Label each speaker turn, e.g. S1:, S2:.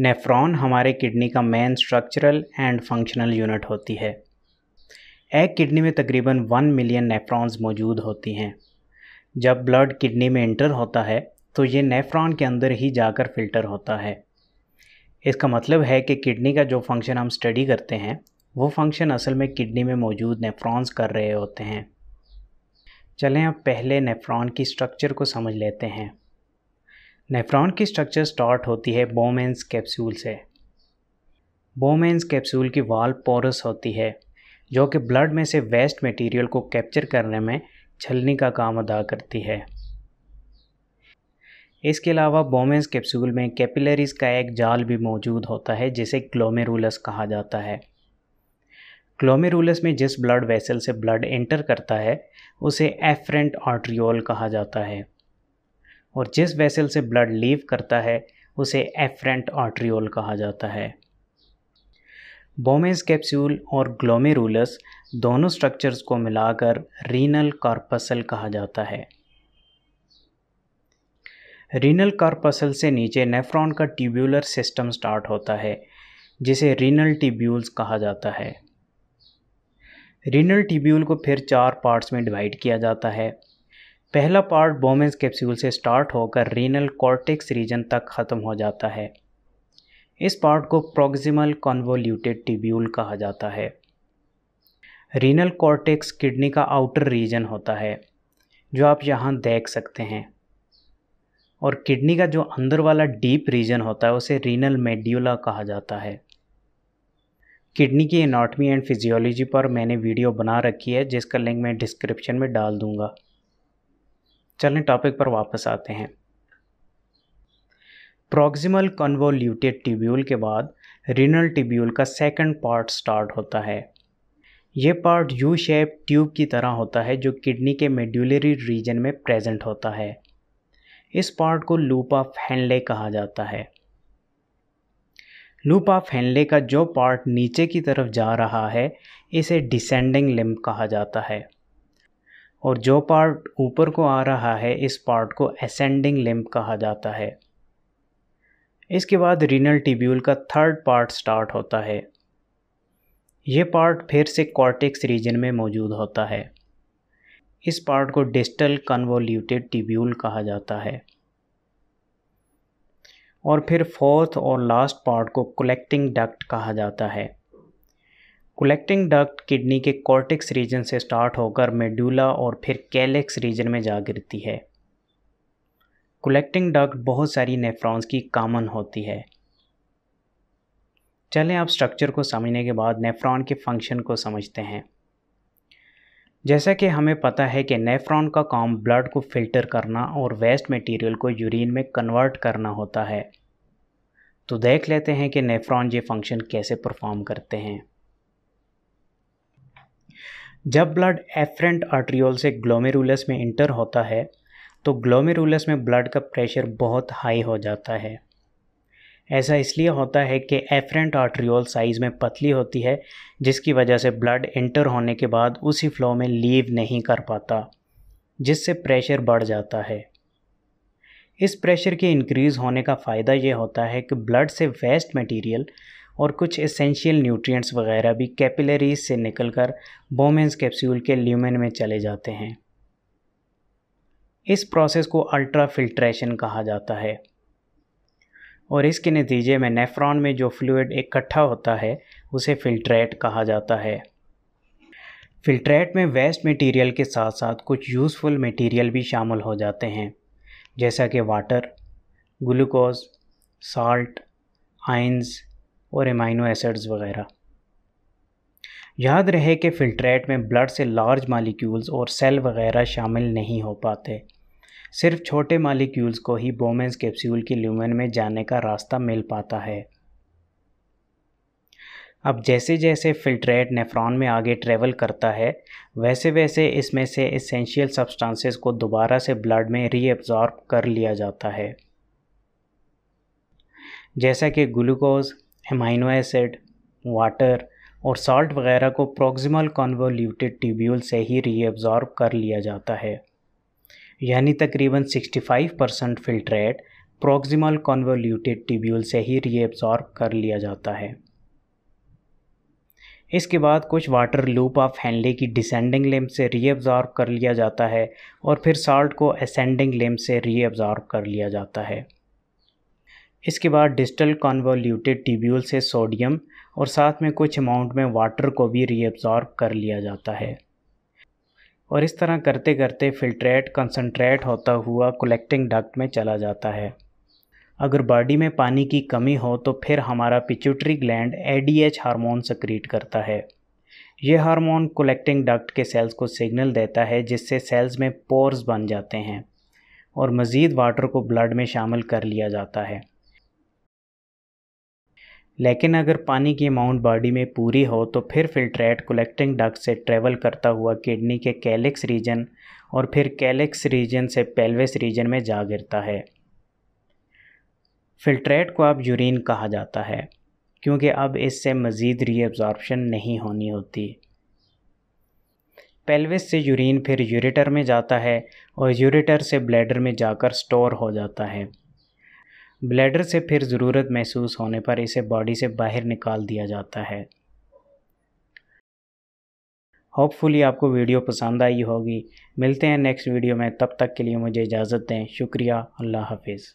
S1: nephron हमारे kidney का main structural and functional unit होती है एक किडनी में तकरीबन वन मिलियन नेफ्रॉन्स मौजूद होती हैं जब ब्लड किडनी में इंटर होता है तो ये नेफ्रॉन के अंदर ही जाकर फिल्टर होता है इसका मतलब है कि किडनी का जो फंक्शन हम स्टडी करते हैं वो फंक्शन असल में किडनी में मौजूद नेफ्रॉन्स कर रहे होते हैं चलें अब पहले नेफ्रॉन की स्ट्रक्चर को समझ लेते हैं नेफ्रॉन की स्ट्रक्चर स्टार्ट होती है बोमेंस कैप्सूल से बोमेंस कैप्सूल की वाल पोरस होती है जो कि ब्लड में से वेस्ट मटेरियल को कैप्चर करने में छलनी का काम अदा करती है इसके अलावा बोमेंस कैप्सूल में कैपिलरीज का एक जाल भी मौजूद होता है जिसे क्लोमेरुलस कहा जाता है क्लोमेरुलस में जिस ब्लड वेसल से ब्लड एंटर करता है उसे एफरेंट आर्ट्रियोल कहा जाता है और जिस वेसल से ब्लड लीव करता है उसे एफरेंट आर्ट्रियोल कहा जाता है बोमेज कैप्सूल और ग्लोमेरुलस दोनों स्ट्रक्चर्स को मिलाकर रीनल कार्पसल कहा जाता है रीनल कार्पसल से नीचे नेफ्रॉन का ट्यूब्यूलर सिस्टम स्टार्ट होता है जिसे रीनल ट्यूब्यूल्स कहा जाता है रीनल ट्यूब्यूल को फिर चार पार्ट्स में डिवाइड किया जाता है पहला पार्ट बोमेंस कैप्सूल से स्टार्ट होकर रीनल कॉर्टेक्स रीजन तक ख़त्म हो जाता है इस पार्ट को प्रोक्सिमल कॉन्वोल्यूटेड टिब्यूल कहा जाता है रीनल कॉर्टेक्स किडनी का आउटर रीजन होता है जो आप यहाँ देख सकते हैं और किडनी का जो अंदर वाला डीप रीजन होता है उसे रीनल मेड्यूला कहा जाता है किडनी की एनाटमी एंड फिजियोलॉजी पर मैंने वीडियो बना रखी है जिसका लिंक मैं डिस्क्रिप्शन में डाल दूँगा चलें टॉपिक पर वापस आते हैं प्रॉक्सिमल कन्वोल्यूटेड ट्यूब्यूल के बाद रिनल ट्यूब्यूल का सेकंड पार्ट स्टार्ट होता है ये पार्ट यू शेप ट्यूब की तरह होता है जो किडनी के मेड्यूलरी रीजन में प्रेजेंट होता है इस पार्ट को लूप ऑफ हैंडले कहा जाता है लूप ऑफ हैंडले का जो पार्ट नीचे की तरफ जा रहा है इसे डिसेंडिंग लिम्ब कहा जाता है और जो पार्ट ऊपर को आ रहा है इस पार्ट को असेंडिंग लिम्ब कहा जाता है इसके बाद रीनल टिब्यूल का थर्ड पार्ट स्टार्ट होता है ये पार्ट फिर से कॉर्टिक्स रीजन में मौजूद होता है इस पार्ट को डिस्टल कन्वोल्यूटेड टिब्यूल कहा जाता है और फिर फोर्थ और लास्ट पार्ट को कलेक्टिंग डक्ट कहा जाता है कोलेक्टिंग डक्ट किडनी के कॉर्टिक्स रीजन से स्टार्ट होकर मेड्यूला और फिर कैलेक्स रीजन में जा गिरती है कोलेक्टिंग डक्ट बहुत सारी नेफ्रॉन्स की कामन होती है चलें आप स्ट्रक्चर को समझने के बाद नेफ्रॉन के फंक्शन को समझते हैं जैसा कि हमें पता है कि नेफ्रॉन का काम ब्लड को फिल्टर करना और वेस्ट मटेरियल को यूरिन में कन्वर्ट करना होता है तो देख लेते हैं कि नेफ्रॉन ये फंक्शन कैसे परफॉर्म करते हैं जब ब्लड एफरेंट आर्ट्रियोल से ग्लोमेरुलस में इंटर होता है तो ग्लोमेरुलस में ब्लड का प्रेशर बहुत हाई हो जाता है ऐसा इसलिए होता है कि एफरेंट आर्ट्रियोल साइज़ में पतली होती है जिसकी वजह से ब्लड इंटर होने के बाद उसी फ्लो में लीव नहीं कर पाता जिससे प्रेशर बढ़ जाता है इस प्रेशर के इंक्रीज़ होने का फ़ायदा ये होता है कि ब्लड से वेस्ट मटेरियल और कुछ एसेंशियल न्यूट्रिएंट्स वगैरह भी कैपिलरीज से निकलकर बोमेंस कैप्सूल के ल्यूमेन में चले जाते हैं इस प्रोसेस को अल्ट्रा फिल्ट्रेशन कहा जाता है और इसके नतीजे में नेफ्रॉन में जो फ्लूड इकट्ठा होता है उसे फिल्ट्रेट कहा जाता है फिल्ट्रेट में वेस्ट मटेरियल के साथ साथ कुछ यूज़फुल मटेरियल भी शामिल हो जाते हैं जैसा कि वाटर ग्लूकोज साल्ट आइंस और एमाइनो एसिड्स वगैरह याद रहे कि फिल्ट्रेट में ब्लड से लार्ज मालिक्यूल्स और सेल वगैरह शामिल नहीं हो पाते सिर्फ छोटे मालिक्यूल्स को ही बोमेंस कैप्सूल की ल्यूमन में जाने का रास्ता मिल पाता है अब जैसे जैसे फिल्ट्रेट नेफ्रॉन में आगे ट्रेवल करता है वैसे वैसे इसमें से इसेंशियल सब्सटेंसेस को दोबारा से ब्लड में रीअब्ज़ॉर्ब कर लिया जाता है जैसा कि ग्लूकोज़ एमाइनो एसिड वाटर और साल्ट वगैरह को प्रोक्सिमल कॉन्वोल्यूटेड ट्यूब्यूल से ही रीअब्ज़ॉर्ब कर लिया जाता है यानी तकरीबन 65 percent filtrate proximal convoluted tubule से ही रीअब्ज़ॉर्ब कर लिया जाता है इसके बाद कुछ वाटर लूप ऑफ हैंडले की डिसेंडिंग लेम से रीअब्ज़ॉर्ब कर लिया जाता है और फिर साल्ट को असेंडिंग लेम्प से रीअब्ज़ॉर्ब कर लिया जाता है इसके बाद डिजिटल कॉन्वोल्यूटेड ट्यूब्यूल से सोडियम और साथ में कुछ अमाउंट में वाटर को भी रीअब्ज़ॉर्ब कर लिया जाता है और इस तरह करते करते फिल्ट्रेट कंसनट्रेट होता हुआ कलेक्टिंग डक्ट में चला जाता है अगर बॉडी में पानी की कमी हो तो फिर हमारा pituitary gland ADH hormone secrete करता है यह हार्मोन कलेक्टिंग डक्ट के सेल्स को सिग्नल देता है जिससे सेल्स में पोर्स बन जाते हैं और मज़ीद वाटर को ब्लड में शामिल कर लिया जाता है लेकिन अगर पानी की अमाउंट बॉडी में पूरी हो तो फिर फिल्ट्रेट कलेक्टिंग डग से ट्रेवल करता हुआ किडनी के कैलिक्स रीजन और फिर कैलिक्स रीजन से पेल्विस रीजन में जा गिरता है फिल्ट्रेट को अब यूरिन कहा जाता है क्योंकि अब इससे मज़ीद रीअब्ज़ॉर्बशन नहीं होनी होती पेल्विस से यूरिन फिर यूरेटर में जाता है और यूरेटर से ब्लैडर में जाकर स्टोर हो जाता है ब्लैडर से फिर ज़रूरत महसूस होने पर इसे बॉडी से बाहर निकाल दिया जाता है होपफुली आपको वीडियो पसंद आई होगी मिलते हैं नेक्स्ट वीडियो में तब तक के लिए मुझे इजाज़त दें शुक्रिया अल्लाह हाफिज़